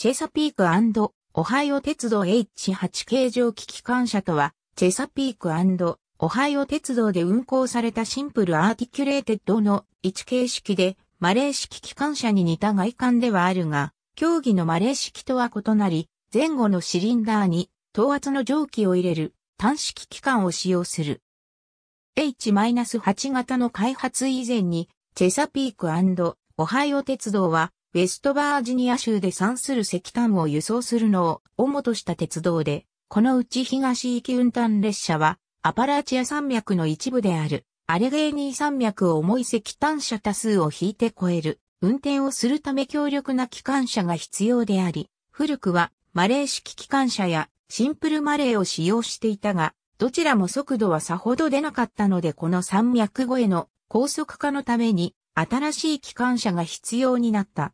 チェサピークオハイオ鉄道 H8 形状機機関車とは、チェサピークオハイオ鉄道で運行されたシンプルアーティキュレーテッドの1形式で、マレー式機関車に似た外観ではあるが、競技のマレー式とは異なり、前後のシリンダーに等圧の蒸気を入れる単式機関を使用する。H-8 型の開発以前に、チェサピークオハイオ鉄道はウェストバージニア州で産する石炭を輸送するのを主とした鉄道で、このうち東行き運搬列車は、アパラチア山脈の一部である、アレゲーニー山脈を重い石炭車多数を引いて超える、運転をするため強力な機関車が必要であり、古くはマレー式機関車やシンプルマレーを使用していたが、どちらも速度はさほど出なかったのでこの山脈越えの高速化のために新しい機関車が必要になった。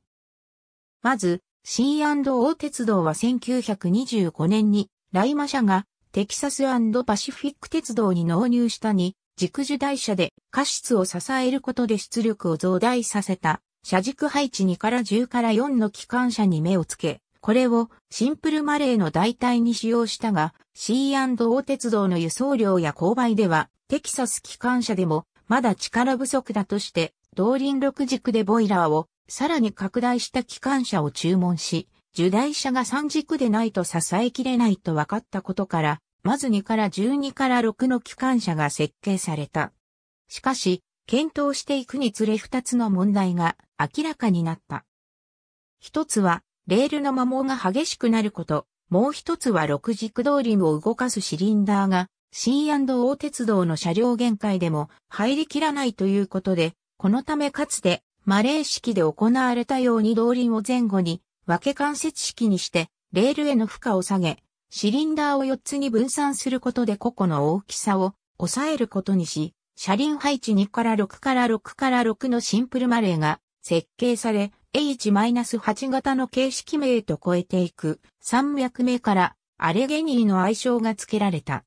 まず、C&O 鉄道は1925年に、ライマ社がテキサスパシフィック鉄道に納入したに、軸樹台車で過失を支えることで出力を増大させた、車軸配置2から10から4の機関車に目をつけ、これをシンプルマレーの代替に使用したが、C&O 鉄道の輸送量や購買では、テキサス機関車でもまだ力不足だとして、同輪6軸でボイラーをさらに拡大した機関車を注文し、受代車が3軸でないと支えきれないと分かったことから、まず2から12から6の機関車が設計された。しかし、検討していくにつれ2つの問題が明らかになった。1つは、レールの摩耗が激しくなること、もう1つは6軸通りを動かすシリンダーが C&O 鉄道の車両限界でも入りきらないということで、このためかつてマレー式で行われたように動輪を前後に分け関節式にして、レールへの負荷を下げ、シリンダーを4つに分散することで個々の大きさを抑えることにし、車輪配置2から6から6から6のシンプルマレーが設計され、H-8 型の形式名と超えていく山脈名からアレゲニーの愛称が付けられた。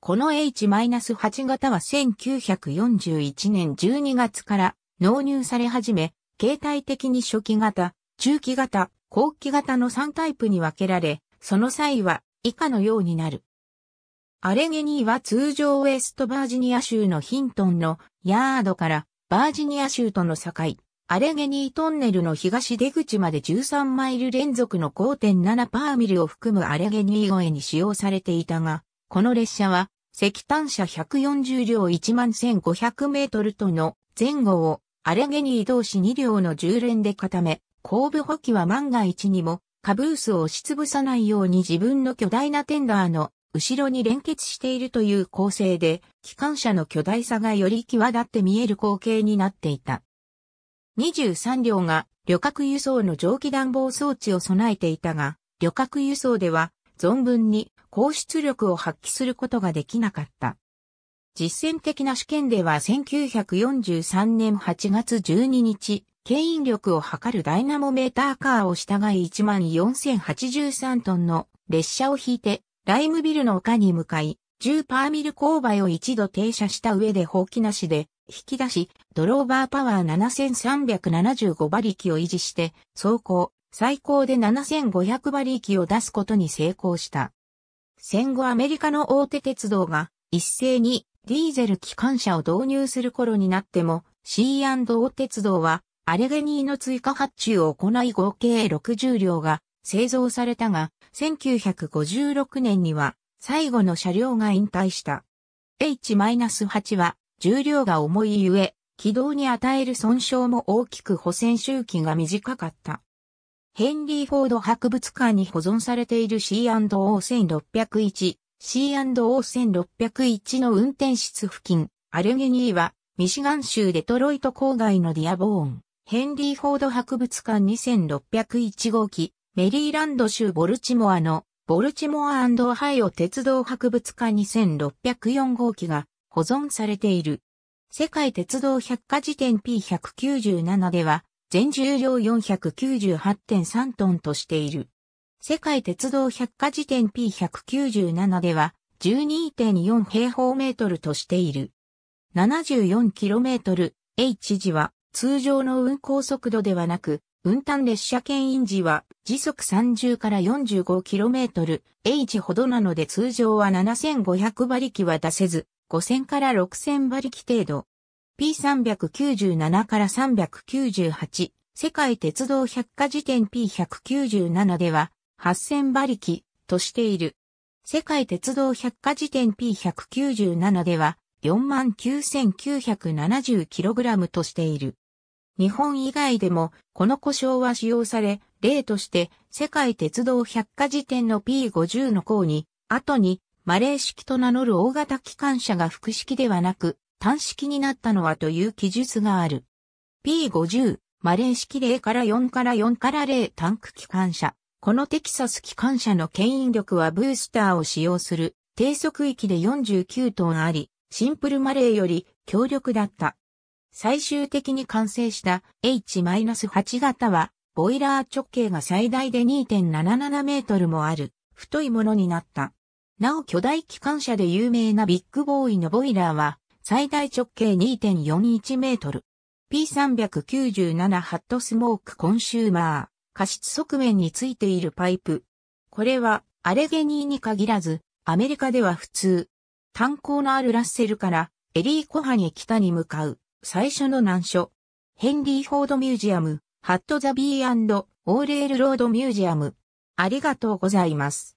この H-8 型は1941年12月から納入され始め、携帯的に初期型、中期型、後期型の3タイプに分けられ、その際は以下のようになる。アレゲニーは通常ウェストバージニア州のヒントンのヤードからバージニア州との境、アレゲニートンネルの東出口まで13マイル連続の5.7パーミルを含むアレゲニー越えに使用されていたが、この列車は石炭車140両1万1500メートルとの前後をアレゲニー同士2両の重連で固め、後部補機は万が一にも、カブースを押しつぶさないように自分の巨大なテンダーの後ろに連結しているという構成で、機関車の巨大さがより際立って見える光景になっていた。23両が旅客輸送の蒸気暖房装置を備えていたが、旅客輸送では存分に高出力を発揮することができなかった。実践的な試験では1943年8月12日、牽引力を測るダイナモメーターカーを従い14,083トンの列車を引いて、ライムビルの丘に向かい、10パーミル勾配を一度停車した上で放棄なしで、引き出し、ドローバーパワー7375馬力を維持して、走行、最高で7500馬力を出すことに成功した。戦後アメリカの大手鉄道が、一斉にディーゼル機関車を導入する頃になっても C&O 鉄道はアレゲニーの追加発注を行い合計60両が製造されたが、1956年には最後の車両が引退した。H-8 は重量が重いゆえ、軌道に与える損傷も大きく保線周期が短かった。ヘンリー・フォード博物館に保存されている C&O1601 C&O1601 の運転室付近、アルゲニーは、ミシガン州デトロイト郊外のディアボーン、ヘンリー・フォード博物館2601号機、メリーランド州ボルチモアの、ボルチモアオハイオ鉄道博物館2604号機が保存されている。世界鉄道百科事典 P197 では、全重量498.3トンとしている。世界鉄道百科事典 P197 では、12.4平方メートルとしている。74km、H 時は、通常の運行速度ではなく、運搬列車牽引時は時速30から 45km、H ほどなので通常は7500馬力は出せず、5000から6000馬力程度。P397 から398、世界鉄道百科事典 P197 では、8000馬力としている。世界鉄道百科事典 P197 では 49,970kg としている。日本以外でもこの故障は使用され、例として世界鉄道百科事典の P50 の項に、後にマレー式と名乗る大型機関車が複式ではなく単式になったのはという記述がある。P50、マレー式0から4から4から0タンク機関車。このテキサス機関車の牽引力はブースターを使用する低速域で49トンあり、シンプルマレーより強力だった。最終的に完成した H-8 型は、ボイラー直径が最大で2.77メートルもある、太いものになった。なお巨大機関車で有名なビッグボーイのボイラーは、最大直径2.41メートル。P397 ハットスモークコンシューマー。過失側面についているパイプ。これはアレゲニーに限らず、アメリカでは普通。炭鉱のあるラッセルからエリー湖畔へ北に向かう最初の難所。ヘンリー・フォード・ミュージアム、ハット・ザ・ビー・オーレール・ロード・ミュージアム。ありがとうございます。